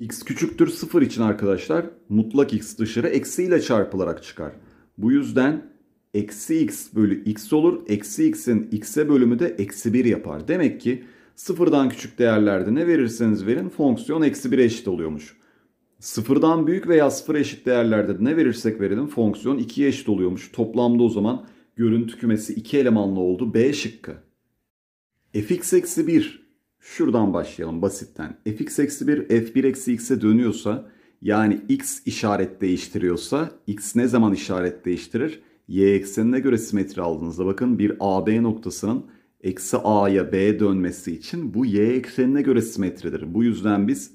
x küçüktür 0 için arkadaşlar mutlak x dışarı eksi ile çarpılarak çıkar. Bu yüzden eksi x bölü x olur. Eksi x'in x'e bölümü de eksi 1 yapar. Demek ki sıfırdan küçük değerlerde ne verirseniz verin fonksiyon eksi 1 eşit oluyormuş. Sıfırdan büyük veya sıfır eşit değerlerde ne verirsek verelim fonksiyon 2'ye eşit oluyormuş. Toplamda o zaman görüntü kümesi 2 elemanlı oldu B şıkkı. fx eksi 1 Şuradan başlayalım basitten. fx eksi 1 f1 eksi x'e dönüyorsa yani x işaret değiştiriyorsa x ne zaman işaret değiştirir? y eksenine göre simetri aldığınızda bakın bir AB noktasının eksi A'ya B dönmesi için bu y eksenine göre simetridir. Bu yüzden biz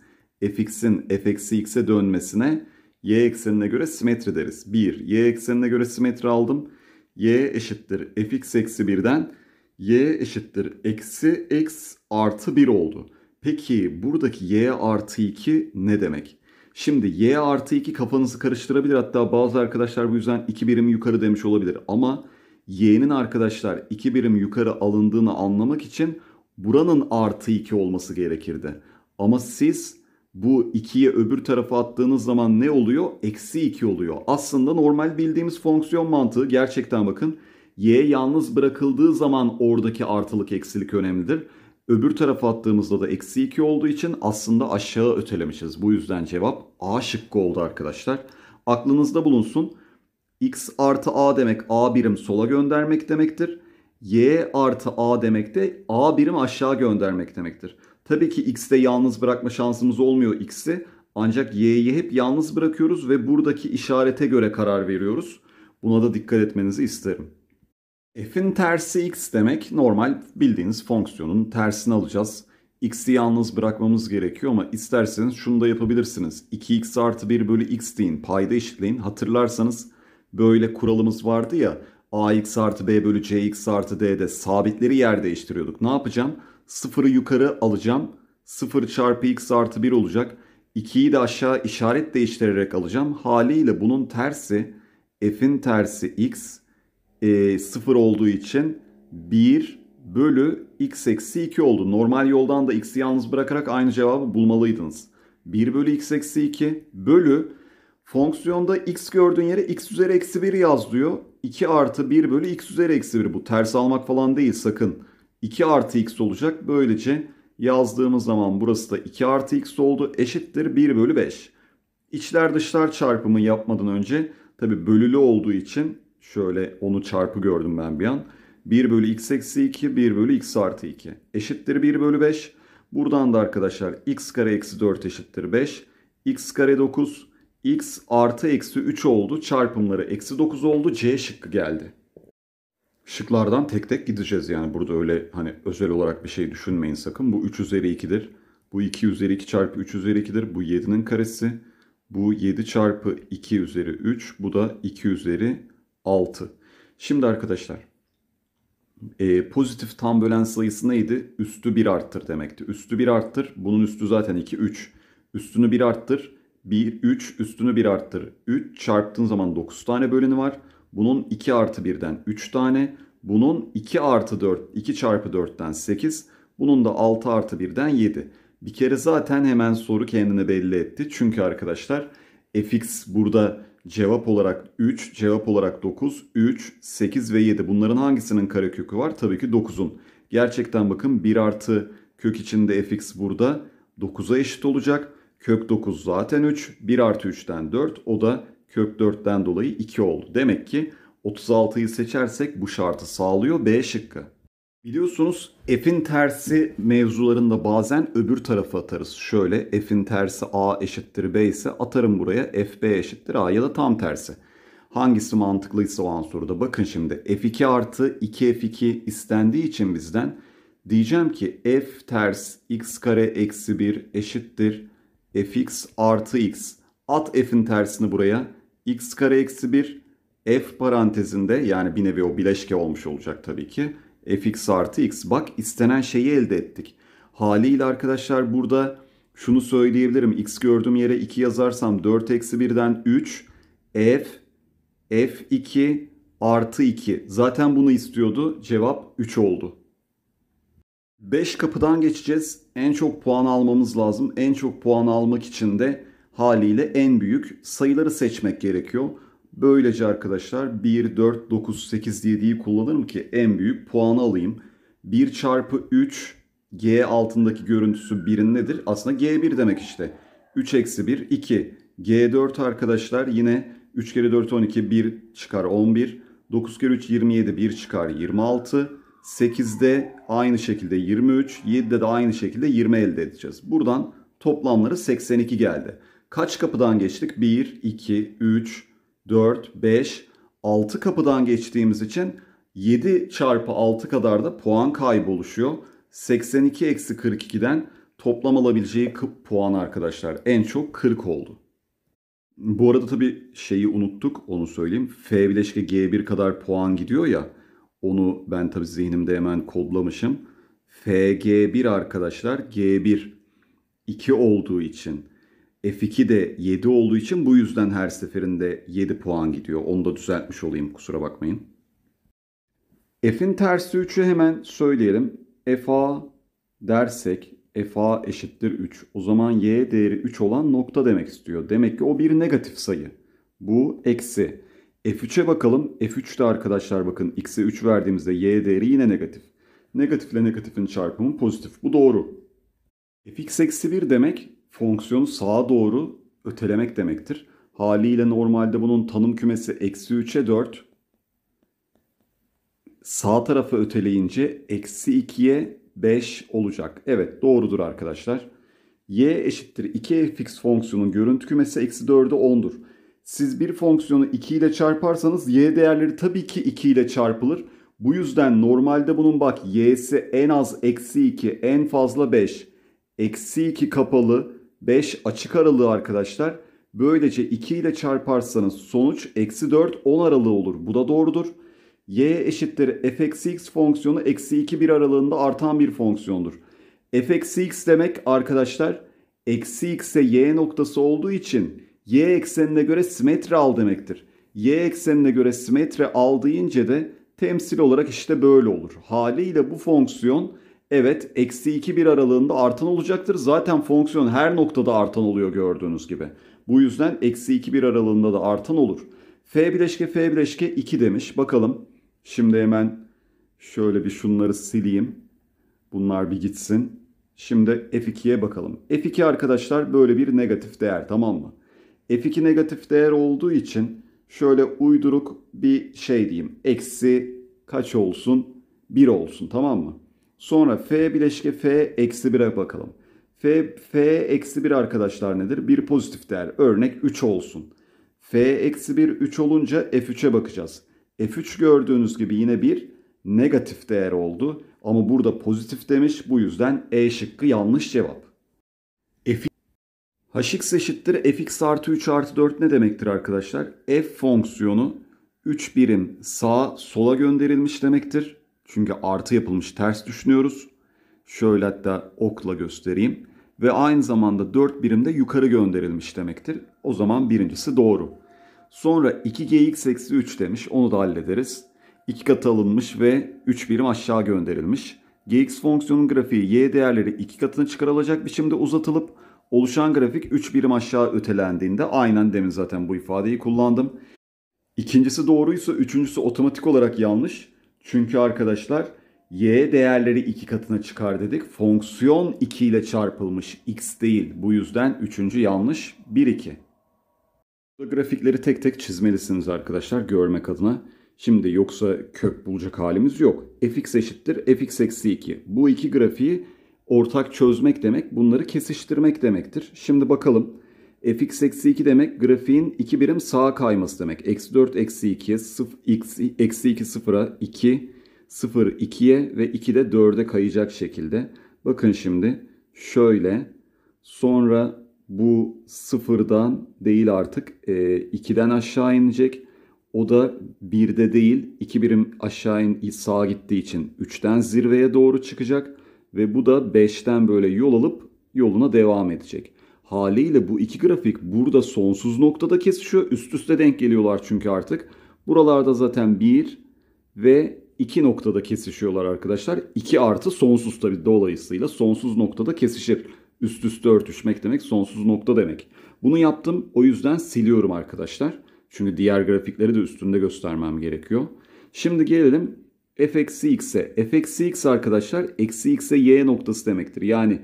fx'in f eksi x'e dönmesine y eksenine göre simetri deriz. 1. y eksenine göre simetri aldım. y eşittir fx eksi 1'den y eşittir eksi x artı 1 oldu. Peki buradaki y artı 2 ne demek? Şimdi y artı 2 kafanızı karıştırabilir. Hatta bazı arkadaşlar bu yüzden 2 birim yukarı demiş olabilir. Ama y'nin arkadaşlar 2 birim yukarı alındığını anlamak için buranın artı 2 olması gerekirdi. Ama siz bu 2'ye öbür tarafa attığınız zaman ne oluyor? Eksi 2 oluyor. Aslında normal bildiğimiz fonksiyon mantığı gerçekten bakın Y yalnız bırakıldığı zaman oradaki artılık eksilik önemlidir. Öbür tarafa attığımızda da eksi 2 olduğu için aslında aşağı ötelemişiz. Bu yüzden cevap A şıkkı oldu arkadaşlar. Aklınızda bulunsun. X artı A demek A birim sola göndermek demektir. Y artı A demek de A birim aşağı göndermek demektir. Tabii ki X'te yalnız bırakma şansımız olmuyor X'i. Ancak Y'yi hep yalnız bırakıyoruz ve buradaki işarete göre karar veriyoruz. Buna da dikkat etmenizi isterim. F'in tersi x demek normal bildiğiniz fonksiyonun tersini alacağız. X'i yalnız bırakmamız gerekiyor ama isterseniz şunu da yapabilirsiniz. 2x artı 1 bölü x deyin payda eşitleyin. Hatırlarsanız böyle kuralımız vardı ya ax artı b bölü cx artı d'de sabitleri yer değiştiriyorduk. Ne yapacağım? Sıfırı yukarı alacağım. 0 çarpı x artı 1 olacak. 2'yi de aşağı işaret değiştirerek alacağım. Haliyle bunun tersi f'in tersi x e, 0 olduğu için 1 bölü x eksi 2 oldu. Normal yoldan da x'i yalnız bırakarak aynı cevabı bulmalıydınız. 1 bölü x eksi 2 bölü fonksiyonda x gördüğün yere x üzeri eksi 1 yaz diyor. 2 artı 1 bölü x üzeri eksi 1 bu ters almak falan değil sakın. 2 artı x olacak böylece yazdığımız zaman burası da 2 artı x oldu eşittir 1 bölü 5. İçler dışlar çarpımı yapmadan önce tabi bölülü olduğu için şöyle onu çarpı gördüm ben bir an. 1 bölü x eksi 2, 1 bölü x artı 2. Eşittir 1 bölü 5. Buradan da arkadaşlar x kare eksi 4 eşittir 5. x kare 9, x artı eksi 3 oldu. Çarpımları eksi 9 oldu. C şıkkı geldi. Şıklardan tek tek gideceğiz yani burada öyle hani özel olarak bir şey düşünmeyin sakın. Bu 3 üzeri 2'dir. Bu 2 üzeri 2 çarpı 3 üzeri 2'dir. Bu 7'nin karesi. Bu 7 çarpı 2 üzeri 3. Bu da 2 üzeri 6. Şimdi arkadaşlar e, pozitif tam bölen sayısı neydi? Üstü 1 arttır demekti. Üstü 1 arttır. Bunun üstü zaten 2, 3. Üstünü 1 arttır. 1, 3. Üstünü 1 arttır. 3 çarptığın zaman 9 tane böleni var. Bunun 2 artı 1'den 3 tane. Bunun 2 artı 4, 2 çarpı 4'ten 8. Bunun da 6 artı 1'den 7. Bir kere zaten hemen soru kendini belli etti. Çünkü arkadaşlar fx burada Cevap olarak 3, cevap olarak 9, 3, 8 ve 7. Bunların hangisinin karekökü var? Tabii ki 9'un. Gerçekten bakın 1 artı kök içinde fx burada 9'a eşit olacak. Kök 9 zaten 3. 1 artı 3'ten 4. O da kök 4'ten dolayı 2 oldu. Demek ki 36'yı seçersek bu şartı sağlıyor B şıkkı. Biliyorsunuz f'in tersi mevzularında bazen öbür tarafa atarız. Şöyle f'in tersi a eşittir b ise atarım buraya f b eşittir a ya da tam tersi. Hangisi mantıklıysa o an soruda. Bakın şimdi f2 artı 2f2 istendiği için bizden diyeceğim ki f ters x kare eksi 1 eşittir fx artı x. At f'in tersini buraya x kare eksi 1 f parantezinde yani bir nevi o bileşke olmuş olacak tabii ki fx artı x. Bak istenen şeyi elde ettik. Haliyle arkadaşlar burada şunu söyleyebilirim. X gördüğüm yere 2 yazarsam 4 eksi 1'den 3 f f2 artı 2. Zaten bunu istiyordu. Cevap 3 oldu. 5 kapıdan geçeceğiz. En çok puan almamız lazım. En çok puan almak için de haliyle en büyük sayıları seçmek gerekiyor. Böylece arkadaşlar 1, 4, 9, 8 7'yi kullanırım ki en büyük puanı alayım. 1 çarpı 3 G altındaki görüntüsü 1'in nedir? Aslında G1 demek işte. 3 eksi 1 2. G4 arkadaşlar yine 3 kere 4 12 1 çıkar 11. 9 kere 3 27 1 çıkar 26. 8'de aynı şekilde 23. 7'de de aynı şekilde 20 elde edeceğiz. Buradan toplamları 82 geldi. Kaç kapıdan geçtik? 1, 2, 3, 4, 5, 6 kapıdan geçtiğimiz için 7 çarpı 6 kadar da puan kaybı oluşuyor. 82 eksi 42'den toplam alabileceği puan arkadaşlar en çok 40 oldu. Bu arada tabii şeyi unuttuk onu söyleyeyim. F bileşke G1 kadar puan gidiyor ya. Onu ben tabii zihnimde hemen kodlamışım. FG1 arkadaşlar G1 2 olduğu için F2 de 7 olduğu için bu yüzden her seferinde 7 puan gidiyor. Onu da düzeltmiş olayım kusura bakmayın. F'in tersi 3'ü hemen söyleyelim. FA dersek FA eşittir 3. O zaman Y değeri 3 olan nokta demek istiyor. Demek ki o bir negatif sayı. Bu eksi. F3'e bakalım. F3'te arkadaşlar bakın x'e 3 verdiğimizde y değeri yine negatif. Negatifle negatifin çarpımı pozitif. Bu doğru. fx eksi 1 demek fonksiyonu sağa doğru ötelemek demektir. Haliyle normalde bunun tanım kümesi eksi 3'e 4. Sağ tarafı öteleyince eksi 2'ye 5 olacak. Evet doğrudur arkadaşlar. y eşittir 2fx fonksiyonun görüntü kümesi eksi 4'e 10'dur. Siz bir fonksiyonu 2 ile çarparsanız y değerleri tabii ki 2 ile çarpılır. Bu yüzden normalde bunun bak y'si en az eksi 2 en fazla 5. Eksi 2 kapalı 5 açık aralığı arkadaşlar. Böylece 2 ile çarparsanız sonuç eksi 4 10 aralığı olur. Bu da doğrudur. y eşittir f eksi x fonksiyonu eksi 2 1 aralığında artan bir fonksiyondur. f eksi x demek arkadaşlar eksi x'e y noktası olduğu için y eksenine göre simetri al demektir. y eksenine göre simetri al deyince de temsil olarak işte böyle olur. Haliyle bu fonksiyon Evet eksi 2 bir aralığında artan olacaktır. Zaten fonksiyon her noktada artan oluyor gördüğünüz gibi. Bu yüzden eksi 2 bir aralığında da artan olur. F bileşke F bileşke 2 demiş. Bakalım şimdi hemen şöyle bir şunları sileyim. Bunlar bir gitsin. Şimdi F2'ye bakalım. F2 arkadaşlar böyle bir negatif değer tamam mı? F2 negatif değer olduğu için şöyle uyduruk bir şey diyeyim. Eksi kaç olsun? 1 olsun tamam mı? Sonra f bileşke f eksi 1'e bakalım. f, f eksi 1 arkadaşlar nedir? Bir pozitif değer. Örnek 3 olsun. f eksi 1 3 olunca f3'e bakacağız. f3 gördüğünüz gibi yine bir negatif değer oldu. Ama burada pozitif demiş. Bu yüzden e şıkkı yanlış cevap. F hx eşittir fx artı 3 artı 4 ne demektir arkadaşlar? f fonksiyonu 3 birim sağa sola gönderilmiş demektir. Çünkü artı yapılmış ters düşünüyoruz. Şöyle hatta okla göstereyim. Ve aynı zamanda 4 birimde yukarı gönderilmiş demektir. O zaman birincisi doğru. Sonra 2gx eksi 3 demiş. Onu da hallederiz. 2 kat alınmış ve 3 birim aşağı gönderilmiş. gx fonksiyonun grafiği y değerleri 2 katına çıkarılacak biçimde uzatılıp oluşan grafik 3 birim aşağı ötelendiğinde aynen demin zaten bu ifadeyi kullandım. İkincisi doğruysa üçüncüsü otomatik olarak yanlış. Çünkü arkadaşlar y değerleri iki katına çıkar dedik. Fonksiyon 2 ile çarpılmış x değil. Bu yüzden üçüncü yanlış 1 2. Burada grafikleri tek tek çizmelisiniz arkadaşlar görmek adına. Şimdi yoksa kök bulacak halimiz yok. fx eşittir fx eksi 2. Bu iki grafiği ortak çözmek demek bunları kesiştirmek demektir. Şimdi bakalım fx eksi 2 demek grafiğin 2 birim sağa kayması demek. Eksi 4 eksi 2, x eksi 2 sıfıra 2, 0 2'ye ve 2 de 4'e kayacak şekilde. Bakın şimdi şöyle sonra bu sıfırdan değil artık e, 2'den aşağı inecek. O da 1'de değil 2 birim aşağı in, sağa gittiği için 3'ten zirveye doğru çıkacak. Ve bu da 5'ten böyle yol alıp yoluna devam edecek. Haliyle bu iki grafik burada sonsuz noktada kesişiyor. Üst üste denk geliyorlar çünkü artık. Buralarda zaten 1 ve 2 noktada kesişiyorlar arkadaşlar. 2 artı sonsuz tabi dolayısıyla sonsuz noktada kesişir. Üst üste örtüşmek demek sonsuz nokta demek. Bunu yaptım o yüzden siliyorum arkadaşlar. Çünkü diğer grafikleri de üstünde göstermem gerekiyor. Şimdi gelelim f eksi x'e. f eksi x arkadaşlar eksi x'e y noktası demektir. Yani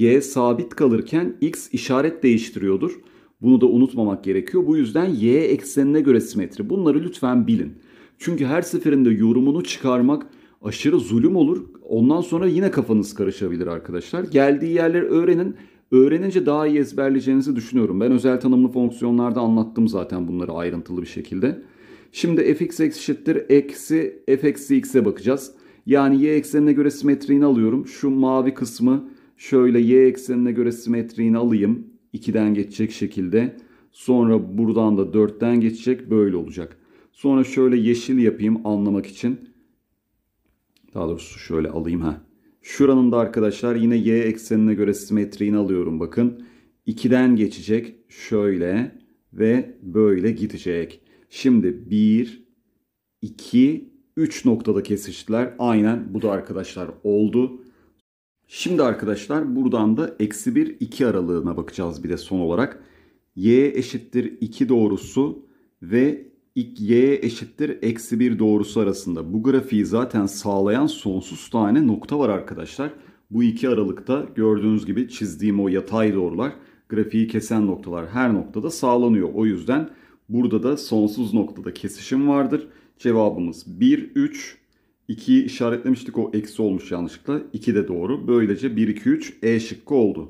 y sabit kalırken x işaret değiştiriyordur. Bunu da unutmamak gerekiyor. Bu yüzden y eksenine göre simetri. Bunları lütfen bilin. Çünkü her seferinde yorumunu çıkarmak aşırı zulüm olur. Ondan sonra yine kafanız karışabilir arkadaşlar. Geldiği yerleri öğrenin. Öğrenince daha iyi ezberleyeceğinizi düşünüyorum. Ben özel tanımlı fonksiyonlarda anlattım zaten bunları ayrıntılı bir şekilde. Şimdi fx eşittir eksi f eksi x'e bakacağız. Yani y eksenine göre simetriğini alıyorum. Şu mavi kısmı Şöyle y eksenine göre simetriğini alayım. 2'den geçecek şekilde. Sonra buradan da 4'ten geçecek. Böyle olacak. Sonra şöyle yeşil yapayım anlamak için. Daha doğrusu şöyle alayım ha. Şuranın da arkadaşlar yine y eksenine göre simetriğini alıyorum bakın. 2'den geçecek şöyle ve böyle gidecek. Şimdi 1, 2, 3 noktada kesiştiler. Aynen bu da arkadaşlar oldu. Şimdi arkadaşlar buradan da eksi 1 2 aralığına bakacağız bir de son olarak. Y eşittir 2 doğrusu ve y eşittir eksi 1 doğrusu arasında. Bu grafiği zaten sağlayan sonsuz tane nokta var arkadaşlar. Bu iki aralıkta gördüğünüz gibi çizdiğim o yatay doğrular grafiği kesen noktalar her noktada sağlanıyor. O yüzden burada da sonsuz noktada kesişim vardır. Cevabımız 1, 3, 2'yi işaretlemiştik o eksi olmuş yanlışlıkla. 2 de doğru. Böylece 1, 2, 3 E şıkkı oldu.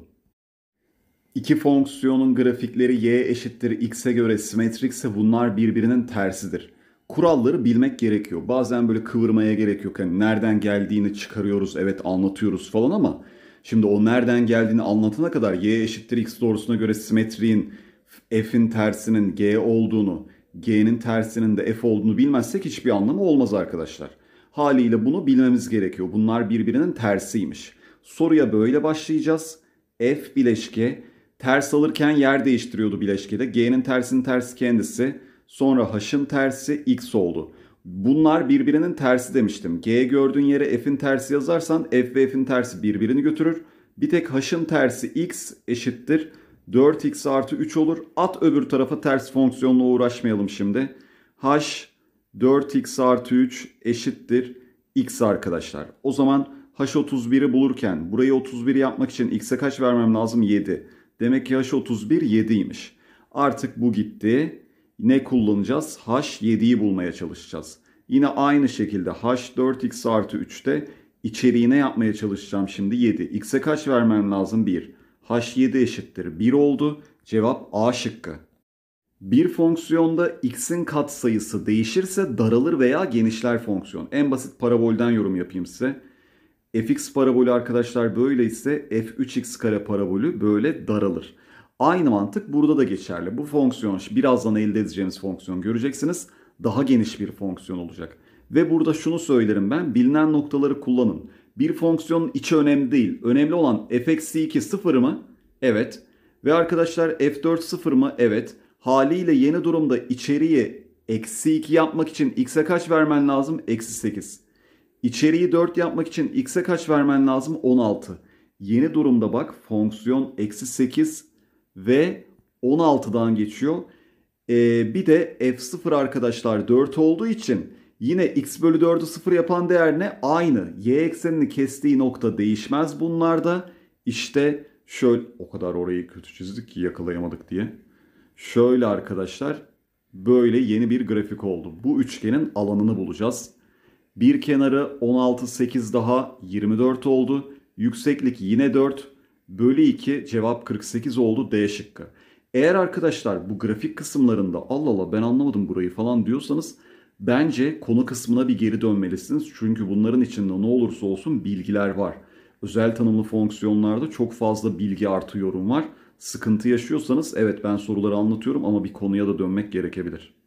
İki fonksiyonun grafikleri y eşittir x'e göre simetrikse bunlar birbirinin tersidir. Kuralları bilmek gerekiyor. Bazen böyle kıvırmaya gerek yok. Yani nereden geldiğini çıkarıyoruz, evet anlatıyoruz falan ama şimdi o nereden geldiğini anlatana kadar y eşittir x doğrusuna göre simetriğin f'in tersinin g olduğunu, g'nin tersinin de f olduğunu bilmezsek hiçbir anlamı olmaz arkadaşlar. Haliyle bunu bilmemiz gerekiyor. Bunlar birbirinin tersiymiş. Soruya böyle başlayacağız. F bileşke ters alırken yer değiştiriyordu bileşkede. G'nin tersinin tersi kendisi. Sonra H'ın tersi X oldu. Bunlar birbirinin tersi demiştim. G gördüğün yere F'in tersi yazarsan F ve F'in tersi birbirini götürür. Bir tek H'ın tersi X eşittir. 4X artı 3 olur. At öbür tarafa ters fonksiyonla uğraşmayalım şimdi. H 4x artı 3 eşittir x arkadaşlar. O zaman h31'i bulurken burayı 31 yapmak için x'e kaç vermem lazım? 7. Demek ki h31 7'ymiş. Artık bu gitti. Ne kullanacağız? h7'yi bulmaya çalışacağız. Yine aynı şekilde h4x artı 3'te içeriğine yapmaya çalışacağım şimdi 7. x'e kaç vermem lazım? 1. h7 eşittir 1 oldu. Cevap A şıkkı. Bir fonksiyonda x'in katsayısı değişirse daralır veya genişler fonksiyon. En basit parabolden yorum yapayım size. fx parabolü arkadaşlar böyle ise f3x kare parabolü böyle daralır. Aynı mantık burada da geçerli. Bu fonksiyon birazdan elde edeceğimiz fonksiyon göreceksiniz. Daha geniş bir fonksiyon olacak. Ve burada şunu söylerim ben bilinen noktaları kullanın. Bir fonksiyonun içi önemli değil. Önemli olan f-2 sıfır mı? Evet. Ve arkadaşlar f4 sıfır mı? Evet haliyle yeni durumda içeriği eksi 2 yapmak için x'e kaç vermen lazım? Eksi 8. İçeriği 4 yapmak için x'e kaç vermen lazım? 16. Yeni durumda bak fonksiyon eksi 8 ve 16'dan geçiyor. Ee, bir de f0 arkadaşlar 4 olduğu için yine x bölü 4'ü 0 yapan değer ne? Aynı. Y eksenini kestiği nokta değişmez bunlarda. İşte şöyle o kadar orayı kötü çizdik ki yakalayamadık diye. Şöyle arkadaşlar böyle yeni bir grafik oldu. Bu üçgenin alanını bulacağız. Bir kenarı 16, 8 daha 24 oldu. Yükseklik yine 4. Bölü 2 cevap 48 oldu D şıkkı. Eğer arkadaşlar bu grafik kısımlarında Allah Allah ben anlamadım burayı falan diyorsanız bence konu kısmına bir geri dönmelisiniz. Çünkü bunların içinde ne olursa olsun bilgiler var. Özel tanımlı fonksiyonlarda çok fazla bilgi artı yorum var sıkıntı yaşıyorsanız evet ben soruları anlatıyorum ama bir konuya da dönmek gerekebilir.